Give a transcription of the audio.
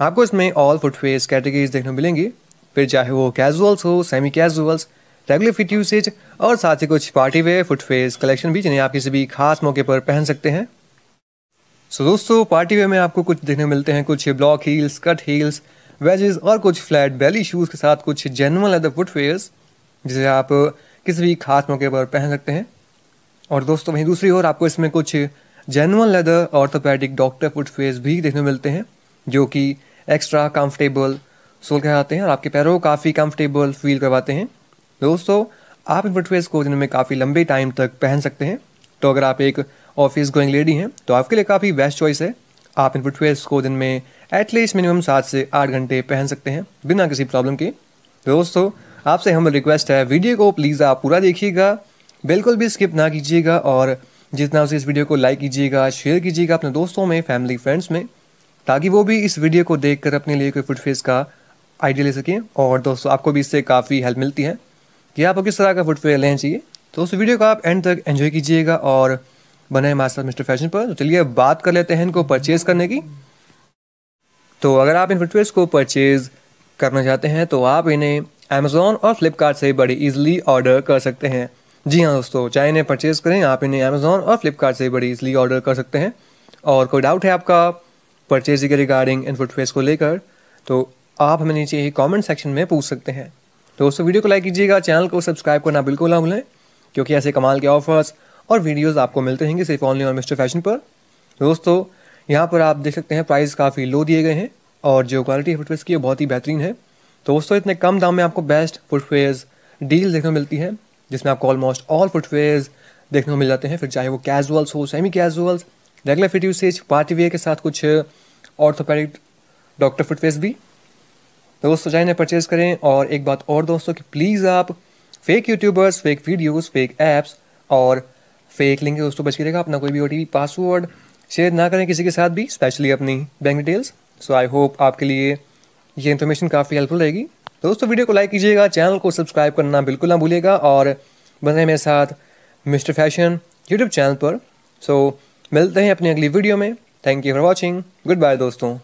आपको इसमें all footwear categories देखने मिलेंगी फिर चाहे वो कैजुअल्स हो semi casuals regular fit usage और साथ ही कुछ पार्टी वेयर फुटवेयर कलेक्शन भी जिन्हें आप किसी भी खास मौके पर पहन सकते हैं सो so, दोस्तों पार्टी वेयर में आपको कुछ देखने मिलते हैं कुछ block heels cut heels wedges और कुछ फ्लैट बेली शूज़ के साथ कुछ जेनवन लेदर फुटवेयर्स जिसे आप किसी भी खास मौके पर पहन सकते हैं और दोस्तों वहीं दूसरी ओर आपको इसमें कुछ genuine leather orthopaedic doctor footwears भी देखने मिलते हैं जो कि एक्स्ट्रा कंफर्टेबल सोल कहलाते हैं और आपके पैरों को काफ़ी कंफर्टेबल फील करवाते हैं दोस्तों आप इन फुटवेयर्स को जिनमें काफ़ी लंबे टाइम तक पहन सकते हैं तो अगर आप एक ऑफिस गोइंग लेडी हैं तो आपके लिए काफ़ी बेस्ट चॉइस है आप इन फुटवेयर्स को दिन में एटलीस्ट मिनिमम सात से आठ घंटे पहन सकते हैं बिना किसी प्रॉब्लम के दोस्तों आपसे हम रिक्वेस्ट है वीडियो को प्लीज़ आप पूरा देखिएगा बिल्कुल भी स्किप ना कीजिएगा और जितना उसे इस वीडियो को लाइक कीजिएगा शेयर कीजिएगा अपने दोस्तों में फैमिली फ्रेंड्स में ताकि वो भी इस वीडियो को देख अपने लिए कोई फुट फेस का आइडिया ले सकें और दोस्तों आपको भी इससे काफ़ी हेल्प मिलती है कि आपको किस तरह का फेयर लेना चाहिए तो उस वीडियो को आप एंड तक एंजॉय कीजिएगा और बनाए मास्टर मिस्टर फैशन पर तो चलिए बात कर लेते हैं इनको परचेज़ करने की तो अगर आप इन फुटवेयर्स को परचेज़ करना चाहते हैं तो आप इन्हें अमेज़ोन और फ्लिपकार्ट से बड़े इजीली ऑर्डर कर सकते हैं जी हाँ दोस्तों चाहे इन्हें परचेज़ करें आप इन्हें अमेज़ोन और फ्लिपकार्ट से बड़ी ईजिली ऑर्डर कर सकते हैं और कोई डाउट है आपका परचेज के रिगार्डिंग इन फुटवेज को लेकर तो आप हमें नीचे ही कमेंट सेक्शन में पूछ सकते हैं दोस्तों वीडियो को लाइक कीजिएगा चैनल को सब्सक्राइब करना बिल्कुल ना भूलें क्योंकि ऐसे कमाल के ऑफर्स और वीडियोस आपको मिलते रहेंगे सिर्फ ऑनली और मिस्टर फैशन पर दोस्तों यहाँ पर आप देख सकते हैं प्राइस काफ़ी लो दिए गए हैं और जो क्वालिटी फुटवेज की है बहुत ही बेहतरीन है दोस्तों इतने कम दाम में आपको बेस्ट फुटवेज डील देखने को मिलती है जिसमें आपको ऑलमोस्ट ऑल फुटवेज देखने को मिल जाते हैं फिर चाहे वो कैजुअल्स हो semi casuals regular fit usage partywear के साथ कुछ ऑर्थोपेडिक डॉक्टर फुटवेयर भी दोस्तों जाए परचेज करें और एक बात और दोस्तों कि प्लीज़ आप fake youtubers fake videos fake apps और फेक लिंक दोस्तों बच रहेगा अपना कोई भी ओ पासवर्ड शेयर ना करें किसी के साथ भी स्पेशली अपनी bank details so I hope आपके लिए ये इन्फॉर्मेशन काफ़ी हेल्पफुल रहेगी दोस्तों वीडियो को लाइक कीजिएगा चैनल को सब्सक्राइब करना बिल्कुल ना भूलेगा और बने मेरे साथ मिस्टर फैशन यूट्यूब चैनल पर सो so, मिलते हैं अपनी अगली वीडियो में thank you for watching goodbye दोस्तों